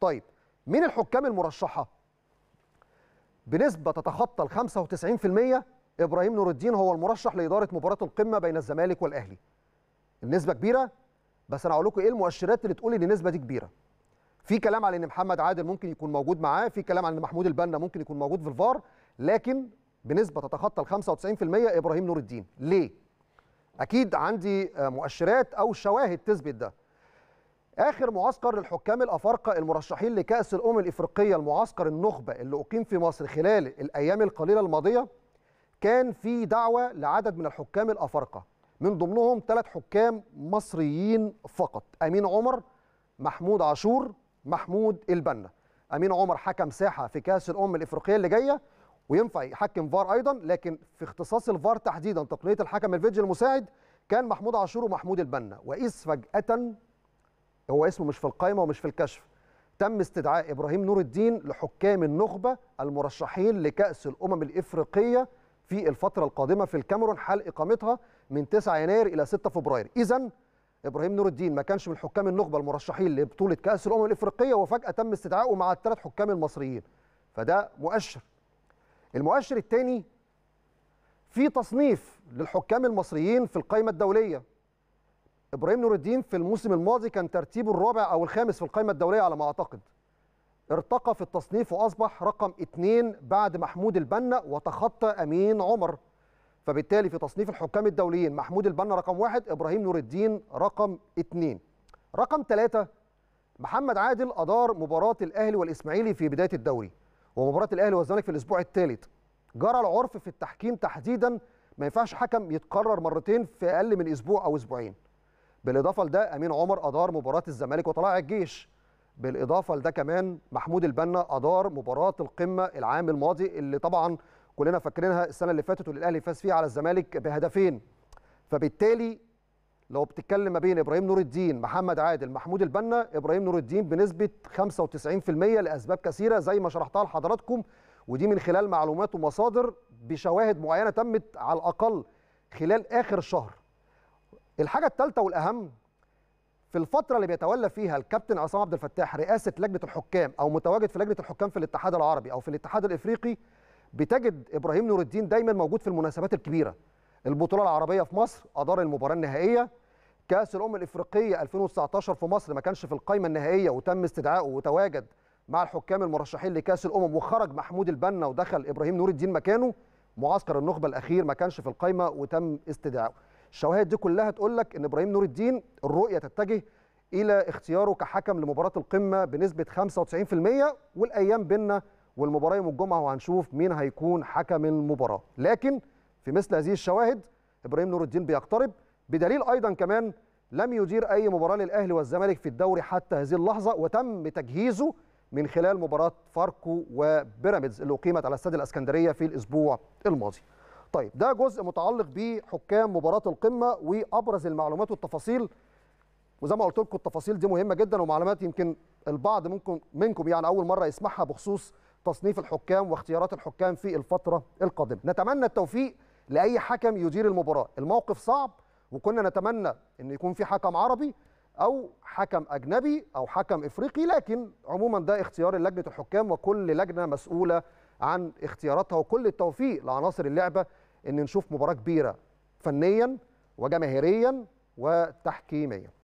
طيب مين الحكام المرشحه بنسبه تتخطى ال 95% ابراهيم نور الدين هو المرشح لاداره مباراه القمه بين الزمالك والاهلي النسبه كبيره بس انا هقول لكم ايه المؤشرات اللي تقول ان النسبه دي كبيره في كلام على ان محمد عادل ممكن يكون موجود معاه في كلام على ان محمود البنا ممكن يكون موجود في الفار لكن بنسبه تتخطى ال 95% ابراهيم نور الدين ليه اكيد عندي آه، مؤشرات او شواهد تثبت ده اخر معسكر للحكام الافارقه المرشحين لكاس الامم الافريقيه المعسكر النخبه اللي اقيم في مصر خلال الايام القليله الماضيه كان في دعوه لعدد من الحكام الافارقه من ضمنهم ثلاث حكام مصريين فقط امين عمر محمود عاشور محمود البنا امين عمر حكم ساحه في كاس الامم الافريقيه اللي جايه وينفع يحكم فار ايضا لكن في اختصاص الفار تحديدا تقنيه الحكم الفيديو المساعد كان محمود عاشور ومحمود البنا واذ فجاه هو اسمه مش في القائمه ومش في الكشف تم استدعاء ابراهيم نور الدين لحكام النخبه المرشحين لكاس الامم الافريقيه في الفتره القادمه في الكاميرون حال اقامتها من 9 يناير الى 6 فبراير اذا ابراهيم نور الدين ما كانش من حكام النخبه المرشحين لبطوله كاس الامم الافريقيه وفجاه تم استدعائه مع الثلاث حكام المصريين فده مؤشر المؤشر الثاني في تصنيف للحكام المصريين في القائمه الدوليه ابراهيم نور الدين في الموسم الماضي كان ترتيبه الرابع او الخامس في القائمه الدوليه على ما اعتقد ارتقى في التصنيف واصبح رقم اثنين بعد محمود البنا وتخطى امين عمر فبالتالي في تصنيف الحكام الدوليين محمود البنا رقم واحد ابراهيم نور الدين رقم اثنين رقم ثلاثة محمد عادل ادار مباراه الاهلي والاسماعيلي في بدايه الدوري ومباراه الاهلي والزمالك في الاسبوع الثالث جرى العرف في التحكيم تحديدا ما ينفعش حكم يتكرر مرتين في اقل من اسبوع او اسبوعين بالاضافه لده امين عمر ادار مباراه الزمالك وطلائع الجيش بالاضافه لده كمان محمود البنا ادار مباراه القمه العام الماضي اللي طبعا كلنا فاكرينها السنه اللي فاتت واللي الاهلي فاز فيها على الزمالك بهدفين فبالتالي لو بتتكلم ما بين ابراهيم نور الدين محمد عادل محمود البنا ابراهيم نور الدين بنسبه 95% لاسباب كثيره زي ما شرحتها لحضراتكم ودي من خلال معلومات ومصادر بشواهد معينه تمت على الاقل خلال اخر شهر الحاجه الثالثه والاهم في الفتره اللي بيتولى فيها الكابتن عصام عبد الفتاح رئاسه لجنه الحكام او متواجد في لجنه الحكام في الاتحاد العربي او في الاتحاد الافريقي بتجد ابراهيم نور الدين دايما موجود في المناسبات الكبيره البطوله العربيه في مصر ادار المباراه النهائيه كاس الامم الافريقيه 2019 في مصر ما كانش في القائمه النهائيه وتم استدعائه وتواجد مع الحكام المرشحين لكاس الامم وخرج محمود البنا ودخل ابراهيم نور الدين مكانه معسكر النخبه الاخير ما كانش في القائمه وتم استدعائه الشواهد دي كلها تقول لك ان ابراهيم نور الدين الرؤيه تتجه الى اختياره كحكم لمباراه القمه بنسبه 95% والايام بيننا والمباراه يوم الجمعه وهنشوف مين هيكون حكم المباراه لكن في مثل هذه الشواهد ابراهيم نور الدين بيقترب بدليل ايضا كمان لم يدير اي مباراه للاهلي والزمالك في الدوري حتى هذه اللحظه وتم تجهيزه من خلال مباراه فاركو وبيراميدز اللي اقيمت على استاد الاسكندريه في الاسبوع الماضي طيب ده جزء متعلق بحكام مباراه القمه وابرز المعلومات والتفاصيل وزي ما قلت لكم التفاصيل دي مهمه جدا ومعلومات يمكن البعض منكم منكم يعني اول مره يسمعها بخصوص تصنيف الحكام واختيارات الحكام في الفتره القادمه نتمنى التوفيق لاي حكم يدير المباراه الموقف صعب وكنا نتمنى ان يكون في حكم عربي او حكم اجنبي او حكم افريقي لكن عموما ده اختيار لجنه الحكام وكل لجنه مسؤوله عن اختياراتها وكل التوفيق لعناصر اللعبه ان نشوف مباراه كبيره فنيا وجماهيريا وتحكيميا